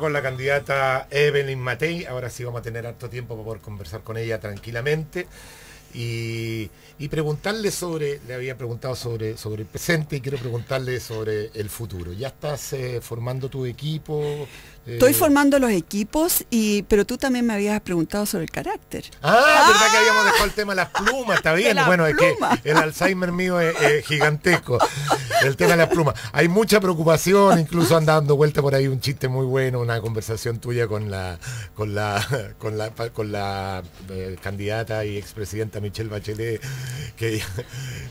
con la candidata Evelyn Matei, ahora sí vamos a tener harto tiempo para poder conversar con ella tranquilamente y, preguntarle sobre, le había preguntado sobre, sobre el presente y quiero preguntarle sobre el futuro. ¿Ya estás eh, formando tu equipo? Estoy eh. formando los equipos, y pero tú también me habías preguntado sobre el carácter. Ah, verdad que ah. habíamos dejado el tema de las plumas, está bien. Bueno, es que el Alzheimer mío es, gigantesco. El tema de las plumas. Hay mucha preocupación, incluso dando vuelta por ahí un chiste muy bueno, una conversación tuya con la con la con la eh, candidata y expresidenta Michelle Bachelet, que,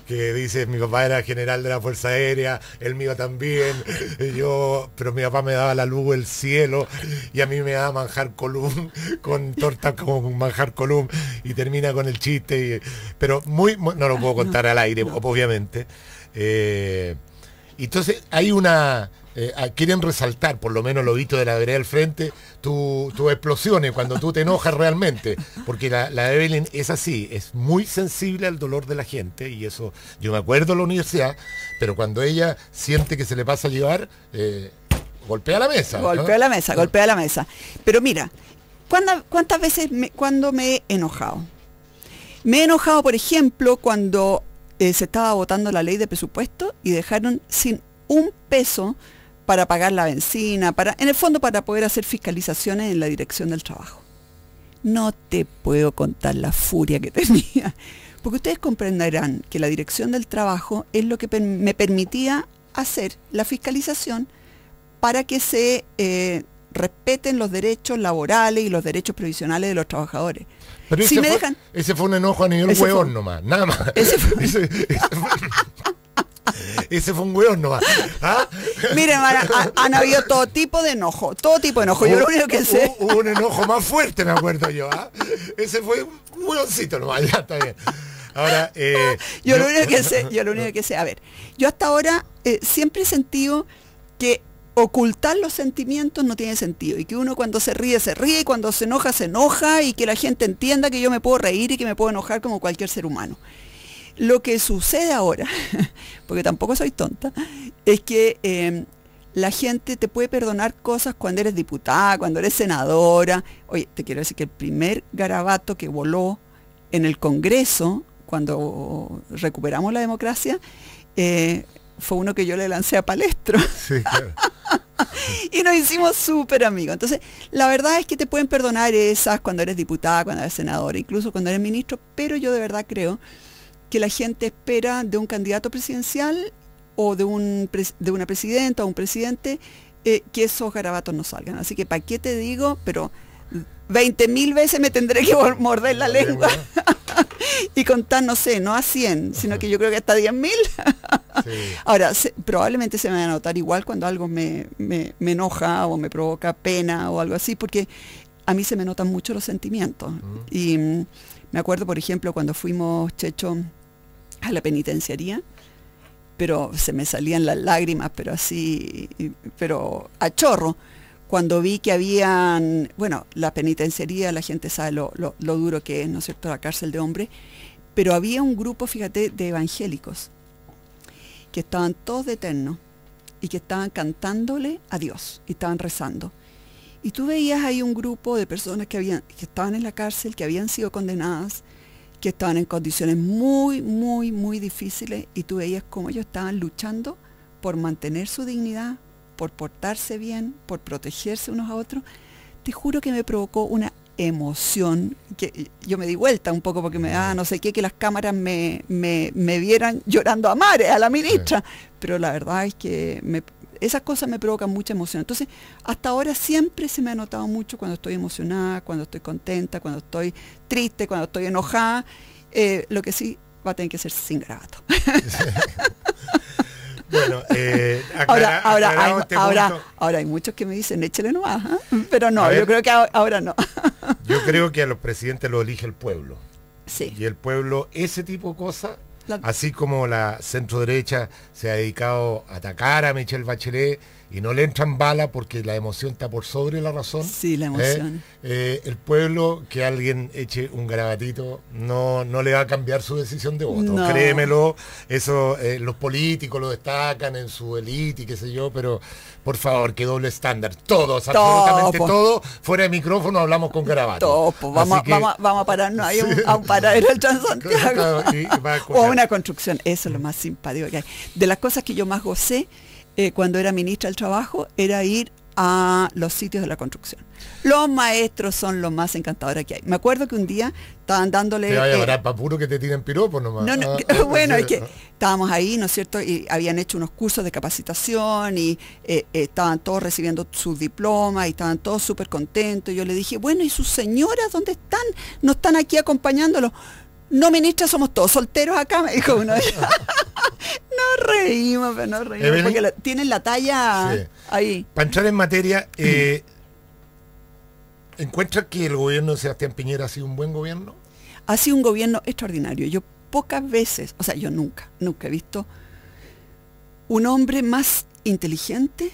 que dice mi papá era general de la Fuerza Aérea, él mío también, yo, pero mi papá me daba la luz el cielo y a mí me da manjar column con torta con manjar column y termina con el chiste. pero muy, no lo puedo ah, contar al aire, obviamente. Eh, entonces hay una... Eh, ah, quieren resaltar, por lo menos lo visto de la vereda del frente, tus tu explosiones, cuando tú te enojas realmente. Porque la, Evelyn es así, es muy sensible al dolor de la gente y eso, yo me acuerdo en la universidad, pero cuando ella siente que se le pasa a llevar... Eh, Golpea la mesa. Golpea la mesa, ah. golpea la mesa. Pero mira, ¿cuántas veces me, cuando me he enojado? Me he enojado, por ejemplo, cuando eh, se estaba votando la ley de presupuesto y dejaron sin un peso para pagar la benzina, para, en el fondo para poder hacer fiscalizaciones en la dirección del trabajo. No te puedo contar la furia que tenía, porque ustedes comprenderán que la dirección del trabajo es lo que me permitía hacer la fiscalización para que se eh, respeten los derechos laborales y los derechos provisionales de los trabajadores. ese, me fue, dejan... ese fue un enojo a nivel hueón nomás, nada más. Ese fue... un hueón nomás. ¿ah? Miren, han, habido todo tipo de enojo, todo tipo de enojo. Yo lo único que sé. Hubo un enojo más fuerte, me acuerdo yo. ¿ah? Ese fue un hueoncito nomás, ya está bien. Ahora, eh, yo, lo único que sé, yo lo único que sé, a ver, yo hasta ahora eh, siempre he sentido que ocultar los sentimientos no tiene sentido. Y que uno cuando se ríe, se ríe, y cuando se enoja, se enoja, y que la gente entienda que yo me puedo reír y que me puedo enojar como cualquier ser humano. Lo que sucede ahora, porque tampoco soy tonta, es que em, la gente te puede perdonar cosas cuando eres diputada, cuando eres senadora. Oye, te quiero decir que el primer garabato que voló en el Congreso, cuando recuperamos la democracia, eh, fue uno que yo le lancé a Palestro. Sí, y nos hicimos súper amigos. Entonces, la verdad es que te pueden perdonar esas cuando eres diputada, cuando eres senadora, incluso cuando eres ministro, pero yo de verdad creo que la gente espera de un candidato presidencial o de, un, de una presidenta o un presidente eh, que esos garabatos no salgan. Así que, ¿para qué te digo? Pero 20.000 mil veces me tendré que morder la lengua y contar, no sé, no a 100, sino que yo creo que hasta 10.000. Ahora, probablemente se me va a notar igual cuando algo me, enoja o me provoca pena o algo así, porque a mí se me notan mucho los sentimientos. Mm. Y mm, me acuerdo, por ejemplo, cuando fuimos, Checho, a la penitenciaría, pero se me salían las lágrimas, pero así, pero a chorro cuando vi que habían, bueno, la penitenciaría, la gente sabe lo, duro que es, ¿no es cierto?, la cárcel de hombres, pero había un grupo, fíjate, de evangélicos, que estaban todos de eterno y que estaban cantándole a Dios y estaban rezando. Y tú veías ahí un grupo de personas que, habían, que estaban en la cárcel, que habían sido condenadas, que estaban en condiciones muy, muy, muy difíciles, y tú veías cómo ellos estaban luchando por mantener su dignidad, por portarse bien, por protegerse unos a otros, te juro que me provocó una emoción, que yo me di vuelta un poco porque me da ah, no sé qué, que las cámaras me, vieran llorando a mares, a la ministra, pero la verdad es que esas cosas me provocan mucha emoción. Entonces, hasta ahora siempre se me ha notado mucho cuando estoy emocionada, cuando estoy contenta, cuando estoy triste, cuando estoy enojada, eh, lo que sí va a tener que ser sin grato. Bueno, eh, ahora, ahora, hay, ahora, hay muchos que me dicen, échale no ¿ah? pero no, yo creo que ahora, no. yo creo que a los presidentes lo elige el pueblo. Sí. Y el pueblo, ese tipo de cosas, así como la centro derecha se ha dedicado a atacar a Michelle Bachelet, y no le entran bala porque la emoción está por sobre la razón. Sí, la ¿eh? emoción. Eh, el pueblo, que alguien eche un grabatito, no, no le va a cambiar su decisión de voto. Créemelo, eso eh, los políticos lo destacan en su élite y qué sé yo, pero por favor, que doble estándar. Todos, absolutamente todo, fuera de micrófono hablamos con grabato Topo, vamos, vamos, a pararnos ahí a un paradero al Transantiago. o una construcción, eso es lo más simpático De las cosas que yo más gocé eh, cuando era ministra del Trabajo era ir a los sitios de la construcción. Los maestros son los más encantadores que hay. Me acuerdo que un día estaban dándole... que eh, te tiren piropo, ah, bueno, es que estábamos ahí, ¿no es cierto? Y habían hecho unos cursos de capacitación y eh, estaban todos recibiendo sus diplomas y estaban todos súper contentos. yo le dije, bueno, ¿y sus señoras dónde están? ¿No están aquí acompañándolos? No, ministra, somos todos solteros acá, me dijo uno. no reímos, pero no reímos. Porque tienen la talla ahí. Para entrar en materia, eh, ¿encuentra que el gobierno de Sebastián Piñera ha sido un buen gobierno? Ha sido un gobierno extraordinario. Yo pocas veces, o sea, yo nunca, nunca he visto un hombre más inteligente,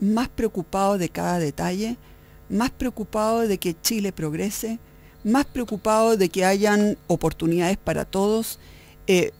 más preocupado de cada detalle, más preocupado de que Chile progrese, más preocupado de que hayan oportunidades para todos, eh,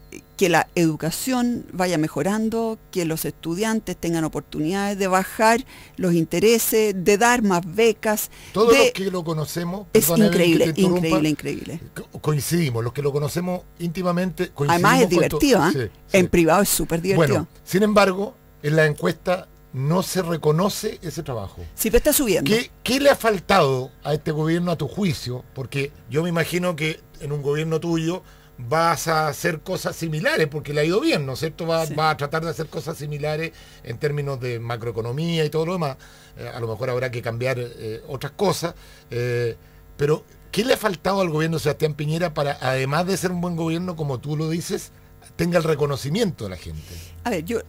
que la educación vaya mejorando, que los estudiantes tengan oportunidades de bajar los intereses, de dar más becas. Todos los que lo conocemos, es increíble, increíble, increíble. Coincidimos, los que lo conocemos íntimamente coincidimos. Además es divertido, ¿eh? en privado es súper divertido. Bueno, sin embargo, en la encuesta no se reconoce ese trabajo. Sí, pero está subiendo. ¿Qué, le ha faltado a este gobierno a tu juicio? Porque yo me imagino que en un gobierno tuyo vas a hacer cosas similares, porque le ha ido bien, ¿no es cierto? Va, a tratar de hacer cosas similares en términos de macroeconomía y todo lo demás. Eh, a lo mejor habrá que cambiar eh, otras cosas, eh, pero ¿qué le ha faltado al gobierno de Sebastián Piñera para, además de ser un buen gobierno, como tú lo dices, tenga el reconocimiento de la gente? A ver, yo,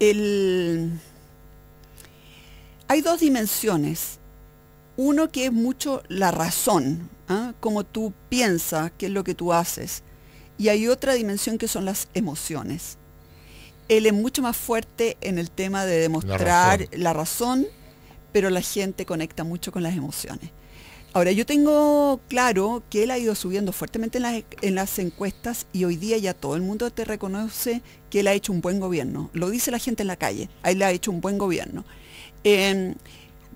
el... hay dos dimensiones. Uno que es mucho la razón, ¿ah? cómo tú piensas, qué es lo que tú haces y hay otra dimensión que son las emociones. Él es mucho más fuerte en el tema de demostrar la razón, pero la gente conecta mucho con las emociones. Ahora, yo tengo claro que él ha ido subiendo fuertemente en las, encuestas y hoy día ya todo el mundo te reconoce que él ha hecho un buen gobierno. Lo dice la gente en la calle, Ahí le ha hecho un buen gobierno. Em,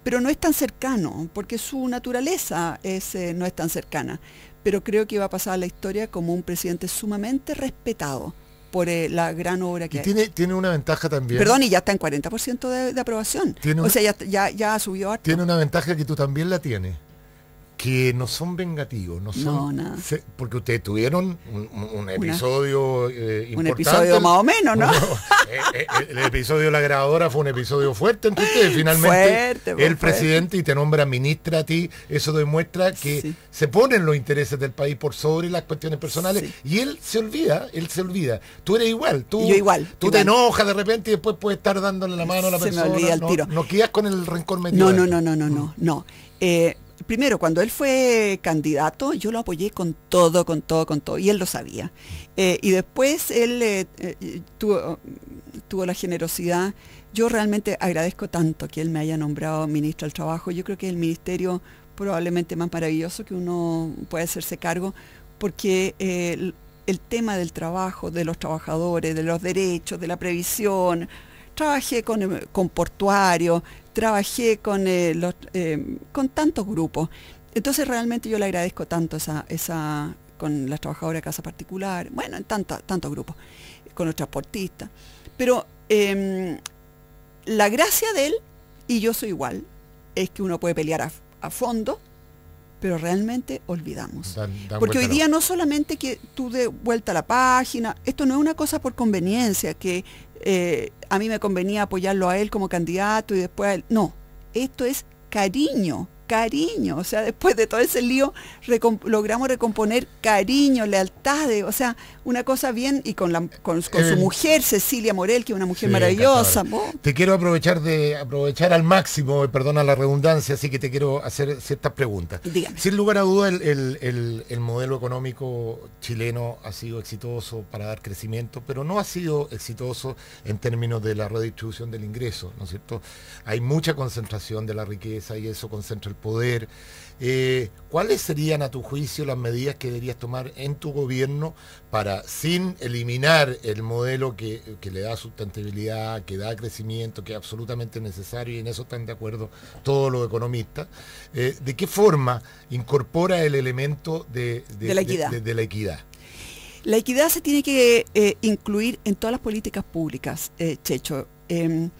pero no es tan cercano, porque su naturaleza es, eh, no es tan cercana pero creo que va a pasar la historia como un presidente sumamente respetado por eh, la gran obra que tiene, tiene una ventaja también. Perdón, y ya está en 40% de, aprobación. o sea, ya, ya, ya subió Tiene una ventaja que tú también la tienes que no son vengativos, no son... No, porque ustedes tuvieron un, episodio eh, Un episodio más o menos, ¿no? Eh, eh, el, episodio de la grabadora fue un episodio fuerte entre Finalmente, el presidente y te nombra ministra a ti, eso demuestra que se ponen los intereses del país por sobre las cuestiones personales y él se olvida, él se olvida. Tú eres igual, tú, tú te enojas de repente y después puedes estar dándole la mano a la se persona. Me olvida el no, tiro. no quedas con el rencor metido. No, no, no, no, no, no, primero, cuando él fue candidato, yo lo apoyé con todo, con todo, con todo, y él lo sabía. Eh, y después él eh, eh, tuvo, la generosidad. Yo realmente agradezco tanto que él me haya nombrado ministro del Trabajo. Yo creo que es el ministerio probablemente más maravilloso que uno puede hacerse cargo, porque el tema del trabajo, de los trabajadores, de los derechos, de la previsión, trabajé con, em, con portuarios, trabajé con, eh, los, em, con tantos grupos. Entonces realmente yo le agradezco tanto esa, esa con las trabajadoras de casa particular, bueno, en tantos grupos, con los transportistas. Pero em, la gracia de él, y yo soy igual, es que uno puede pelear a, fondo, pero realmente olvidamos. Porque hoy día no solamente que tú de vuelta a la página, esto no es una cosa por conveniencia, que eh, a mí me convenía apoyarlo a él como candidato y después a él. No, esto es cariño cariño, o sea, después de todo ese lío logramos recomponer cariño, lealtad, o sea, una cosa bien, y con, su eh, mujer, Cecilia Morel, que es una mujer maravillosa. Te quiero aprovechar de aprovechar al máximo, eh, perdona la redundancia, así que te quiero hacer ciertas preguntas. Sin lugar a duda, el, el modelo económico chileno ha sido exitoso para dar crecimiento, pero no ha sido exitoso en términos de la redistribución del ingreso, ¿no es cierto? Hay mucha concentración de la riqueza y eso concentra el poder. Eh, ¿Cuáles serían, a tu juicio, las medidas que deberías tomar en tu gobierno para, sin eliminar el modelo que, le da sustentabilidad, que da crecimiento, que es absolutamente necesario, y en eso están de acuerdo todos los economistas, eh, ¿de qué forma incorpora el elemento de, la, equidad. la equidad? se tiene que eh, incluir en todas las políticas públicas, Checho. Em,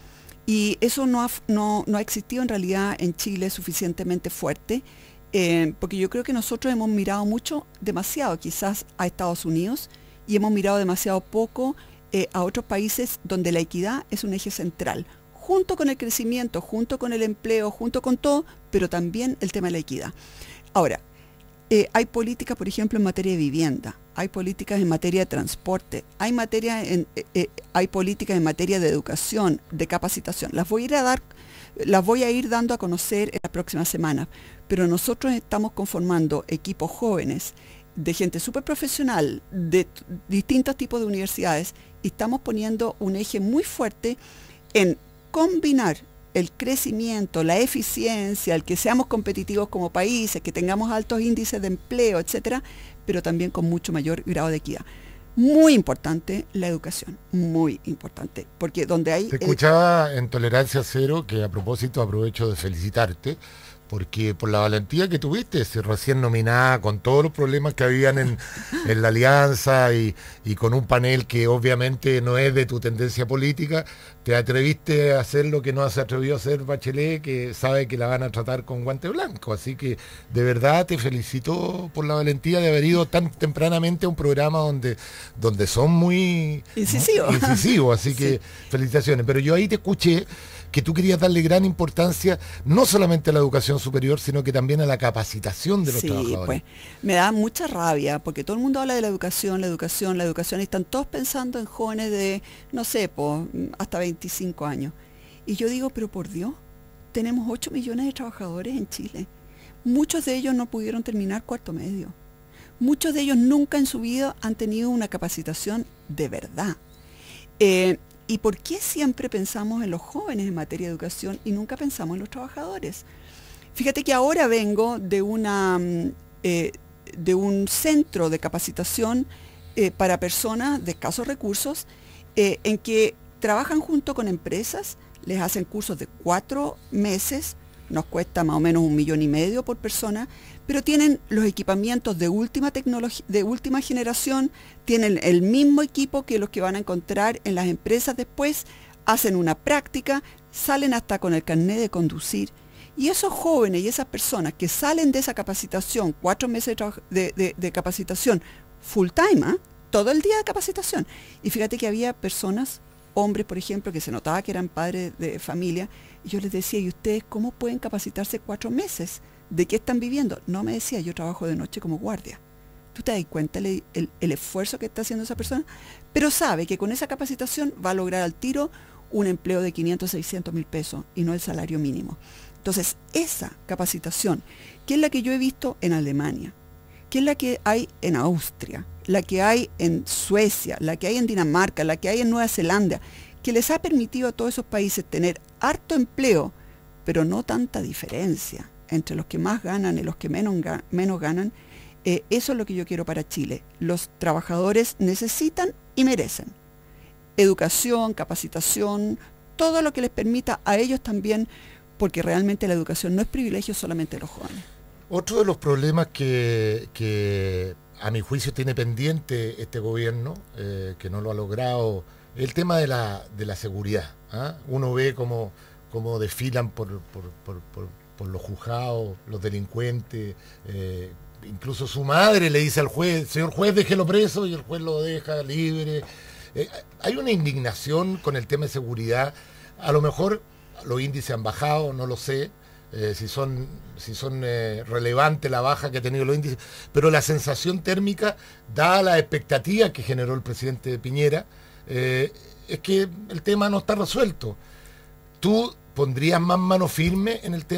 y eso no ha, existido en realidad en Chile suficientemente fuerte, eh, porque yo creo que nosotros hemos mirado mucho, demasiado quizás a Estados Unidos y hemos mirado demasiado poco eh, a otros países donde la equidad es un eje central, junto con el crecimiento, junto con el empleo, junto con todo, pero también el tema de la equidad. Ahora, eh, hay políticas, por ejemplo, en materia de vivienda hay políticas en materia de transporte, hay, materia en, eh, eh, hay políticas en materia de educación, de capacitación. Las voy a ir dar, las voy a ir dando a conocer en las próximas semanas, pero nosotros estamos conformando equipos jóvenes de gente súper profesional de distintos tipos de universidades y estamos poniendo un eje muy fuerte en combinar el crecimiento, la eficiencia, el que seamos competitivos como países, que tengamos altos índices de empleo, etcétera, pero también con mucho mayor grado de equidad. Muy importante la educación, muy importante, porque donde hay... Te escuchaba en Tolerancia Cero, que a propósito aprovecho de felicitarte, porque por la valentía que tuviste, recién nominada, con todos los problemas que habían en, en la alianza y, y, con un panel que obviamente no es de tu tendencia política, te atreviste a hacer lo que no se atrevió a hacer Bachelet, que sabe que la van a tratar con guante blanco. Así que de verdad te felicito por la valentía de haber ido tan tempranamente a un programa donde, donde son muy incisivos. así que felicitaciones. Pero yo ahí te escuché que tú querías darle gran importancia no solamente a la educación superior, sino que también a la capacitación de los sí, Pues, me da mucha rabia, porque todo el mundo habla de la educación, la educación, la educación, y están todos pensando en jóvenes de, no sé, pues, hasta 25 años. Y yo digo, pero por Dios, tenemos 8 millones de trabajadores en Chile. Muchos de ellos no pudieron terminar cuarto medio. Muchos de ellos nunca en su vida han tenido una capacitación de verdad. Eh, ¿Y por qué siempre pensamos en los jóvenes en materia de educación y nunca pensamos en los trabajadores? Fíjate que ahora vengo de, una, mm, eh, de un centro de capacitación eh, para personas de escasos recursos eh, en que trabajan junto con empresas, les hacen cursos de cuatro meses nos cuesta más o menos un millón y medio por persona, pero tienen los equipamientos de última, tecnología, de última generación, tienen el mismo equipo que los que van a encontrar en las empresas después, hacen una práctica, salen hasta con el carnet de conducir. Y esos jóvenes y esas personas que salen de esa capacitación, cuatro meses de, capacitación full time, ¿ah? todo el día de capacitación. Y fíjate que había personas hombres, por ejemplo, que se notaba que eran padres de familia, y yo les decía, ¿y ustedes cómo pueden capacitarse cuatro meses? ¿De qué están viviendo? No me decía, yo trabajo de noche como guardia. Tú te das cuenta el, esfuerzo que está haciendo esa persona, pero sabe que con esa capacitación va a lograr al tiro un empleo de 500, 600 mil pesos y no el salario mínimo. Entonces, esa capacitación, que es la que yo he visto en Alemania, que es la que hay en Austria, la que hay en Suecia, la que hay en Dinamarca, la que hay en Nueva Zelanda, que les ha permitido a todos esos países tener harto empleo, pero no tanta diferencia entre los que más ganan y los que menos, ganan. Eh, eso es lo que yo quiero para Chile. Los trabajadores necesitan y merecen educación, capacitación, todo lo que les permita a ellos también, porque realmente la educación no es privilegio solamente de los jóvenes. Otro de los problemas que, a mi juicio tiene pendiente este gobierno, eh, que no lo ha logrado, es el tema de la, seguridad. ¿ah? Uno ve cómo, desfilan por, los juzgados, los delincuentes. Eh, incluso su madre le dice al juez, señor juez, déjelo preso y el juez lo deja libre. Eh, hay una indignación con el tema de seguridad. A lo mejor los índices han bajado, no lo sé. Eh, si son, si son eh, la baja que ha tenido los índices, pero la sensación térmica, dada la expectativa que generó el presidente Piñera, eh, es que el tema no está resuelto. ¿Tú pondrías más mano firme en el tema?